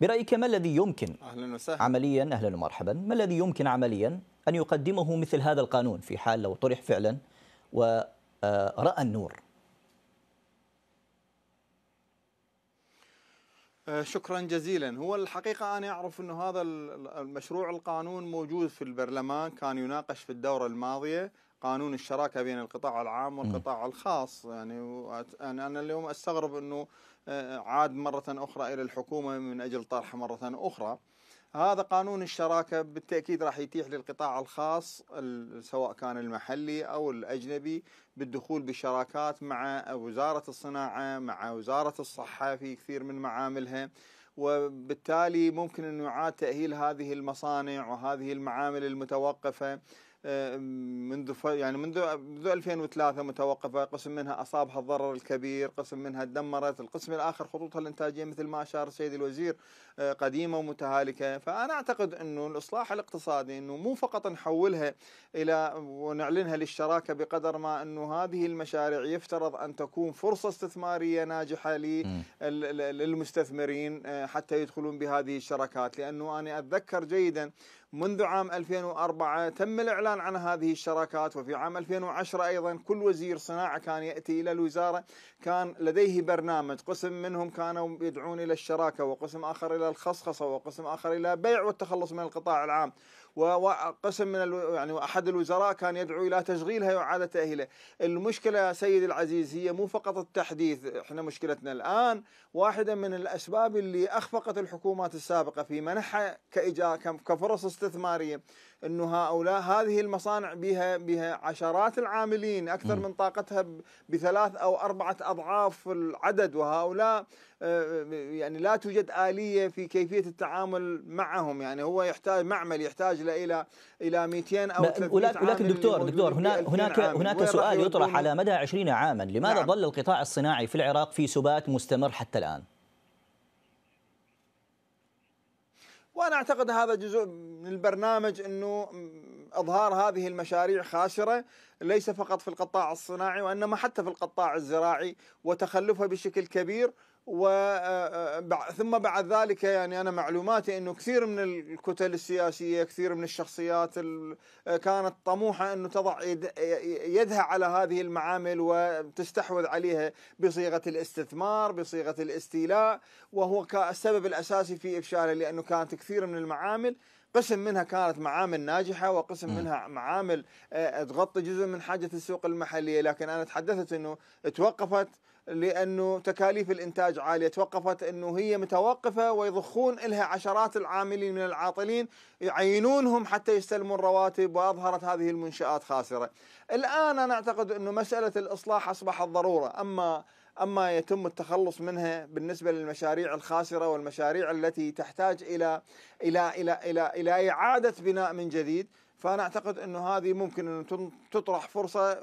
برأيك ما الذي يمكن أهلا وسهلا. عمليا أهلا ومرحبا ما الذي يمكن عمليا أن يقدمه مثل هذا القانون في حال لو طرح فعلا ورأى آه، النور آه، شكرا جزيلا هو الحقيقة أنا أعرف أن هذا المشروع القانون موجود في البرلمان كان يناقش في الدورة الماضية قانون الشراكة بين القطاع العام والقطاع الخاص يعني أنا اليوم أستغرب أنه آه، عاد مرة أخرى إلى الحكومة من أجل طرحه مرة أخرى هذا قانون الشراكة بالتأكيد راح يتيح للقطاع الخاص سواء كان المحلي أو الأجنبي بالدخول بشراكات مع وزارة الصناعة مع وزارة الصحة في كثير من معاملها وبالتالي ممكن أن يعاد تأهيل هذه المصانع وهذه المعامل المتوقفة منذ يعني منذ منذ 2003 متوقفه، قسم منها اصابها الضرر الكبير، قسم منها تدمرت، القسم الاخر خطوطها الانتاجيه مثل ما اشار السيد الوزير آه، قديمه ومتهالكه، فانا اعتقد انه الاصلاح الاقتصادي انه مو فقط نحولها الى ونعلنها للشراكه بقدر ما انه هذه المشاريع يفترض ان تكون فرصه استثماريه ناجحه للمستثمرين آه، حتى يدخلون بهذه الشراكات، لانه انا اتذكر جيدا منذ عام 2004 تم الإعلان عن هذه الشراكات وفي عام 2010 أيضا كل وزير صناعة كان يأتي إلى الوزارة كان لديه برنامج قسم منهم كانوا يدعون إلى الشراكة وقسم آخر إلى الخصخصة وقسم آخر إلى بيع والتخلص من القطاع العام وقسم من ال... يعني احد الوزراء كان يدعو الى تشغيلها واعاده تاهيلها. المشكله يا سيدي العزيز هي مو فقط التحديث، احنا مشكلتنا الان واحده من الاسباب اللي اخفقت الحكومات السابقه في منحها كإجا... كفرص الاستثماريه انه هؤلاء هذه المصانع بها بها عشرات العاملين اكثر من طاقتها بثلاث او اربعه اضعاف العدد وهؤلاء آه، آه، يعني لا توجد اليه في كيفيه التعامل معهم يعني هو يحتاج معمل يحتاج الى الى 200 او 300 ولكن دكتور دكتور هناك هناك هناك سؤال يطرح على مدى 20 عاما لماذا نعم. ظل القطاع الصناعي في العراق في سبات مستمر حتى الان؟ وأنا أعتقد هذا جزء من البرنامج أنه إظهار هذه المشاريع خاسرة ليس فقط في القطاع الصناعي وإنما حتى في القطاع الزراعي وتخلفها بشكل كبير و آه، آه، ثم بعد ذلك يعني انا معلوماتي انه كثير من الكتل السياسيه، كثير من الشخصيات آه، كانت طموحه انه تضع يدها على هذه المعامل وتستحوذ عليها بصيغه الاستثمار، بصيغه الاستيلاء، وهو السبب الاساسي في افشاله لانه كانت كثير من المعامل قسم منها كانت معامل ناجحه وقسم منها معامل تغطي جزء من حاجه السوق المحليه، لكن انا تحدثت انه توقفت لانه تكاليف الانتاج عاليه توقفت انه هي متوقفه ويضخون لها عشرات العاملين من العاطلين يعينونهم حتى يستلمون رواتب واظهرت هذه المنشات خاسره. الان انا اعتقد انه مساله الاصلاح اصبحت ضروره اما اما يتم التخلص منها بالنسبه للمشاريع الخاسره والمشاريع التي تحتاج الى الى الى الى الى, إلى اعاده بناء من جديد فانا اعتقد انه هذه ممكن ان تطرح فرصه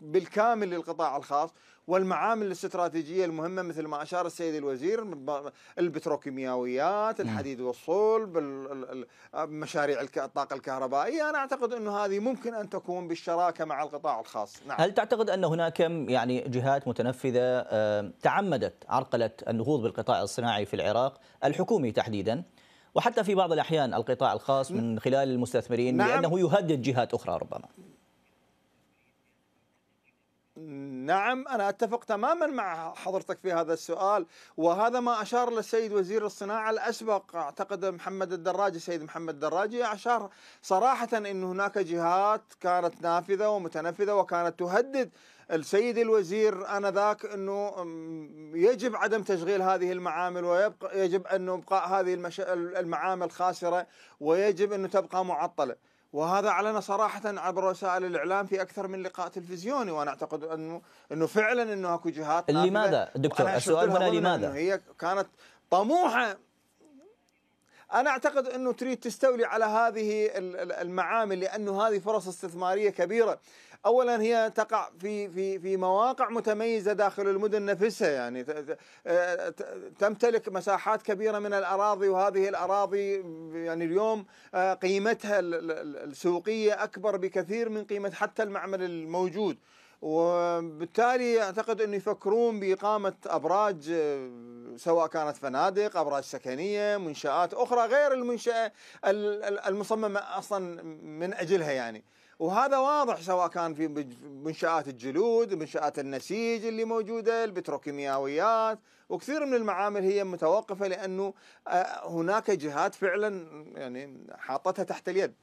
بالكامل للقطاع الخاص والمعامل الاستراتيجيه المهمه مثل ما اشار السيد الوزير البتروكيماويات، نعم. الحديد والصلب، مشاريع الطاقه الكهربائيه، انا اعتقد انه هذه ممكن ان تكون بالشراكه مع القطاع الخاص، نعم. هل تعتقد ان هناك يعني جهات متنفذه آه، تعمدت عرقله النهوض بالقطاع الصناعي في العراق الحكومي تحديدا؟ وحتى في بعض الأحيان القطاع الخاص من خلال المستثمرين نعم. لأنه يهدد جهات أخرى ربما نعم أنا أتفق تماما مع حضرتك في هذا السؤال وهذا ما أشار للسيد وزير الصناعة الأسبق أعتقد محمد الدراجي السيد محمد الدراجي أشار صراحة أن هناك جهات كانت نافذة ومتنفذة وكانت تهدد السيد الوزير انذاك انه يجب عدم تشغيل هذه المعامل ويبقى يجب انه ابقاء هذه المعامل خاسره ويجب انه تبقى معطله. وهذا اعلن صراحه عبر وسائل الاعلام في اكثر من لقاء تلفزيوني وانا اعتقد انه انه فعلا انه اكو جهات لماذا دكتور السؤال هنا لماذا؟ هي كانت طموحه انا اعتقد انه تريد تستولي على هذه المعامل لانه هذه فرص استثماريه كبيره. اولا هي تقع في في في مواقع متميزه داخل المدن نفسها يعني آه، تمتلك مساحات كبيره من الاراضي وهذه الاراضي يعني اليوم آه، قيمتها السوقيه اكبر بكثير من قيمه حتى المعمل الموجود. وبالتالي اعتقد انه يفكرون باقامه ابراج آه، سواء كانت فنادق، ابراج سكنيه، منشات اخرى غير المنشاه المصممه اصلا من اجلها يعني. وهذا واضح سواء كان في منشآت الجلود منشآت النسيج اللي موجودة البتروكيماويات وكثير من المعامل هي متوقفة لأنه آه، هناك جهات فعلا يعني حاطتها تحت اليد